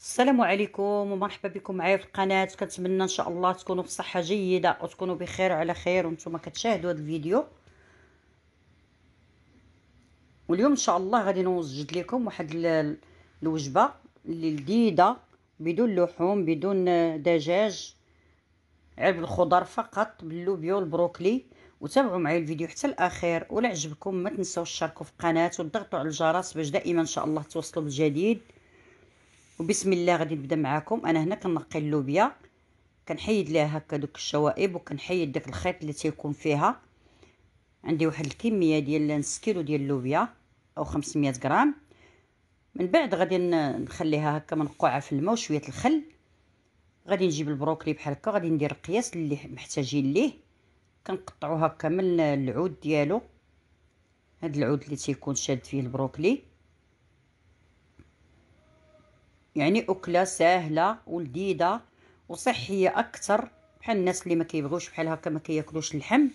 السلام عليكم ومرحبا بكم معايا في القناه كنتمنى ان شاء الله تكونوا في صحه جيده وتكونوا بخير وعلى خير وانتم كتشاهدوا هذا الفيديو واليوم ان شاء الله غادي نوجد لكم واحد الوجبه اللي لذيذه بدون لحوم بدون دجاج غير بالخضر فقط باللوبيا والبروكلي وتابعوا معايا الفيديو حتى الاخير ولا عجبكم ما تنسوا تشاركوا في القناه وتضغطوا على الجرس باش دائما ان شاء الله توصلوا بالجديد وبسم الله غادي نبدا معاكم انا هنا كنقي اللوبيا كنحيد ليها هكا دوك الشوائب وكنحيد داك الخيط اللي تيكون فيها عندي واحد الكميه ديال نص كيلو ديال اللوبيا او 500 غرام من بعد غادي نخليها هكا منقوعه في الماء وشويه الخل غادي نجيب البروكلي بحال هكا غادي ندير القياس اللي محتاجين ليه كنقطعو هكا من العود ديالو هاد العود اللي تيكون شاد فيه البروكلي يعني اكله سهله ولذيذه وصحيه اكثر بحال الناس اللي ما كيبغوش بحال هكا ما كياكلوش اللحم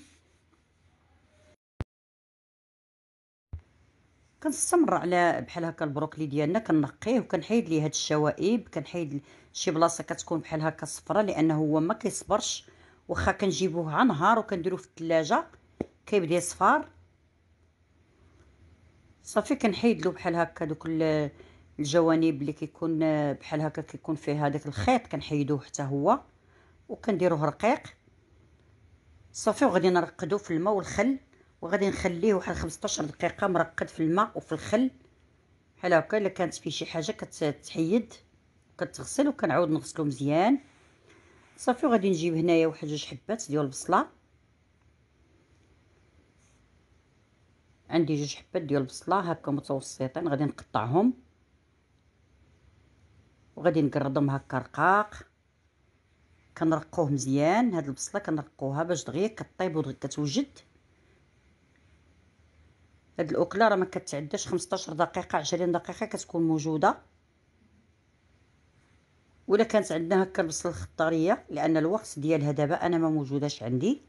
كنستمر على بحال هكا البروكلي ديالنا كنقيه وكنحيد ليه هاد الشوائب كنحيد شي بلاصه كتكون بحال هكا صفراء لانه هو ما كيصبرش واخا كنجيبوه على نهار وكنديروه في الثلاجه كيبدا يصفر صافي كنحيد له بحال هكا دوك الجوانب اللي كيكون آه، بحال هكا كيكون فيه هذاك الخيط كنحيدوه حتى هو وكنديروه رقيق صافي وغادي نرقدو في الماء والخل وغادي نخليه واحد 15 دقيقه مرقد في الماء وفي الخل بحال هكا الا كانت فيه شي حاجه كتحيد وكتغسل وكنعاود نغسلو مزيان صافي وغادي نجيب هنايا واحد جوج حبات ديال البصله عندي جوج حبات ديال البصله هكا متوسطين غادي نقطعهم وغادي نقرضهم هكا رقاق كنرقوه مزيان هاد البصله كنرقوها باش دغيا كطيب ودغيا كتوجد هاد الاكله راه ما كتعداش 15 دقيقه 20 دقيقه كتكون موجوده ولا كانت عندنا هكا البصله الخطاريه لان الوقت ديالها دابا انا ما موجوداش عندي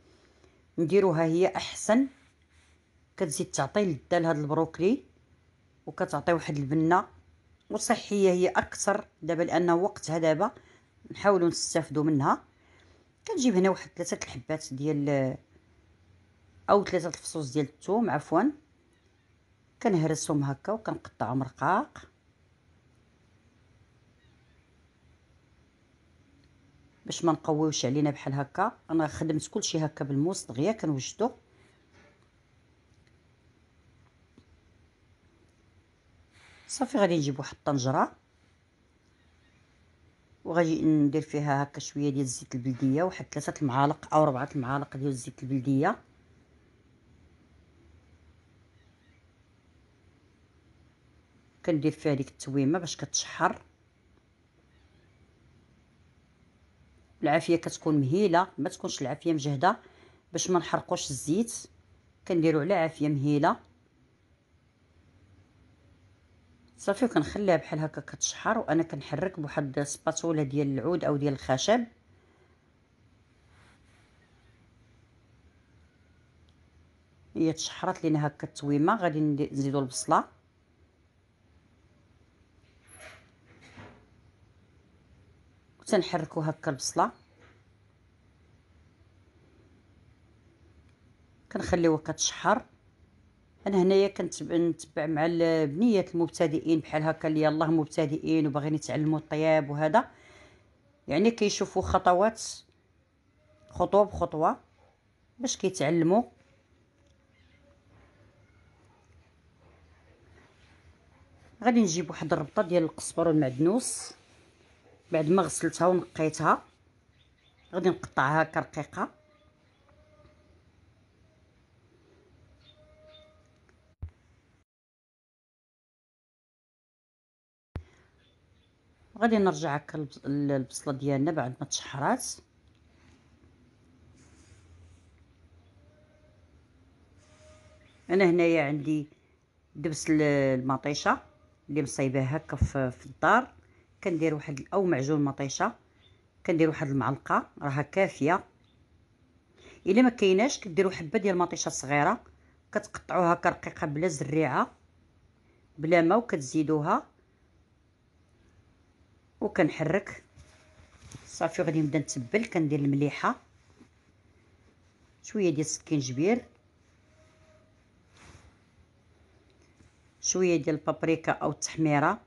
نديروها هي احسن كتزيد تعطي لذه لهاد البروكلي وكتعطي واحد البنه وصحيه هي اكثر دابا لانه وقتها دابا نحاولوا نستافدوا منها كنجيب هنا واحد ثلاثه الحبات ديال او ثلاثه الفصوص ديال الثوم عفوا كنهرسهم هكا وكنقطعهم رقاق باش ما نقويوش علينا بحال هكا انا خدمت كلشي هكا بالموس دغيا كنوجدو صافي غادي نجيب واحد الطنجره وغادي ندير فيها هكا شويه ديال الزيت البلديه واحد ثلاثه المعالق او ربعه المعالق ديال الزيت البلديه كندير فيها ديك التويمه باش كتشحر العافيه كتكون مهيله ما تكونش العافيه مجهده باش ما نحرقوش الزيت كنديروا على عافيه مهيله صافي وكنخليها بحال هكا كتشحر وانا كنحرك بواحد السباتولا ديال العود او ديال الخشب هي تشحرات لينا هكا التويمه غادي نزيدو البصله وتنحركو هكا البصله كنخليوها كتشحر انا هنايا كنت نتبع مع بنيات المبتدئين بحال هكا اللي يلاه مبتدئين وباغيين يتعلموا الطياب وهذا يعني كيشوفوا خطوات خطوه بخطوه باش كيتعلموا غادي نجيب واحد الربطه ديال القزبر والمعدنوس بعد ما غسلتها ونقيتها غادي نقطعها هكا رقيقه غادي نرجع هكا البصله ديالنا بعد ما تشحرات انا هنايا عندي دبس المطيشه اللي مصايبه هكا في الدار كندير واحد او معجون مطيشه كندير واحد المعلقه راها كافيه الا ما كايناش كديروا حبه ديال مطيشه صغيره كتقطعوها كرقيقه بلا زريعه بلا ما وكتزيدوها وكنحرك صافي غادي نبدا نتبل كندير المليحه شويه ديال السكينجبير شويه ديال البابريكا او التحميره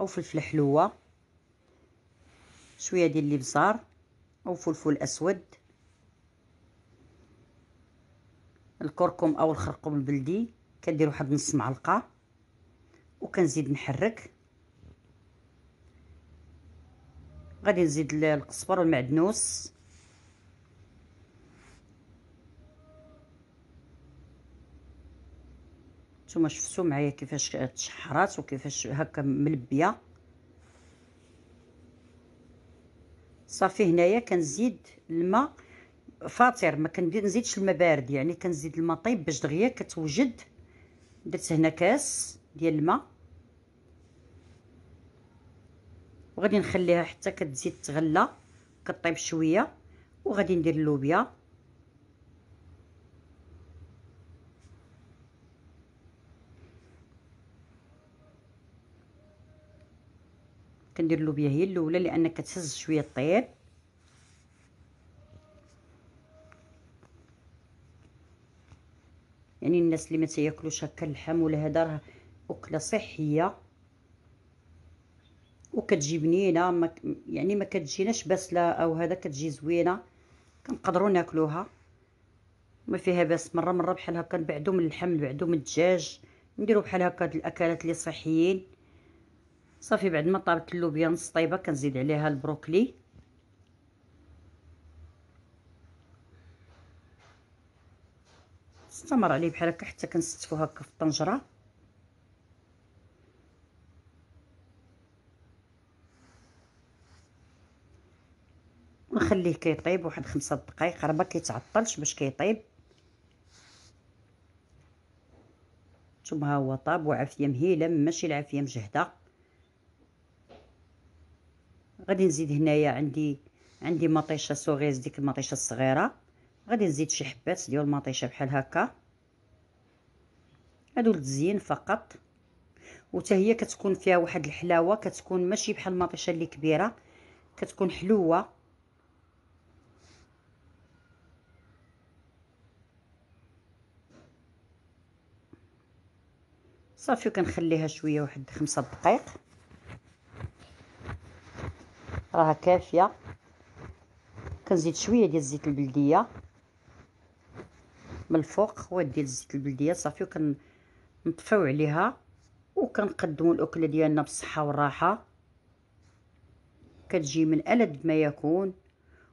او فلفل حلوه شويه ديال الابزار او فلفل اسود الكركم او الخرقوم البلدي كندير واحد نص معلقه وكنزيد نحرك غادي نزيد القزبر والمعدنوس نتوما شفتوا معايا كيفاش تشحرات وكيفاش هكا ملبيه صافي هنايا كنزيد الماء فاطر ما كنزيدش الماء بارد يعني كنزيد الماء طيب باش دغيا كتوجد درت هنا كاس ديال الماء وغادي نخليها حتى كتزيد تغلى كطيب شويه وغادي ندير اللوبيا كندير اللوبيا هي الاولى لان كتهز شويه الطيب يعني الناس اللي ما تياكلوش هكا اللحم ولا هذا راه اكله صحيه وكتجي بنينه ما يعني ما كتجيناش باسله او هذا كتجي زوينه كنقدروا ناكلوها ما فيها باس مره مره بحال هكا نبعدو من اللحم نبعدو من الدجاج نديرو بحال هكا هاد الاكلات اللي صحيين صافي بعد ما طابت اللوبيا نص طيبه كنزيد عليها البروكلي نستمر عليه بحال هكا حتى كنستفو هكا في الطنجره ونخليه كيطيب واحد خمسة دقائق راه ما كيتعطلش باش كيطيب ثم ها هو طاب وعافيه مهيله ماشي العافيه مجهده غادي نزيد هنايا عندي عندي مطيشه سوغيز ديك المطيشه الصغيره غادي نزيد شي حبات ديال المطيشه بحال هكا هادو للتزيين فقط وتا هي كتكون فيها واحد الحلاوه كتكون ماشي بحال المطيشه اللي كبيره كتكون حلوه صافي وكنخليها شويه واحد خمسة دقائق راها كافيه كنزيد شويه ديال الزيت البلديه من الفوق هو ديال الزيت البلديه صافي وكنطفيو عليها وكنقدموا الاكله ديالنا بالصحه والراحه كتجي من ألد ما يكون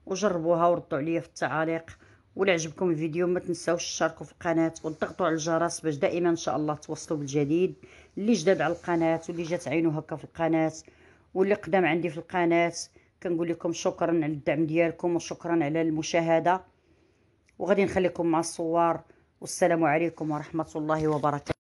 وجربوها وردوا عليا في التعاليق ولا عجبكم الفيديو ما تنساوش تشاركوا في القناه وتضغطوا على الجرس باش دائما ان شاء الله توصلوا بالجديد اللي جداد على القناه واللي جات عينو هكا في القناه واللي قدام عندي في القناه كنقول لكم شكرا على الدعم ديالكم وشكرا على المشاهده وغادي نخليكم مع الصور والسلام عليكم ورحمه الله وبركاته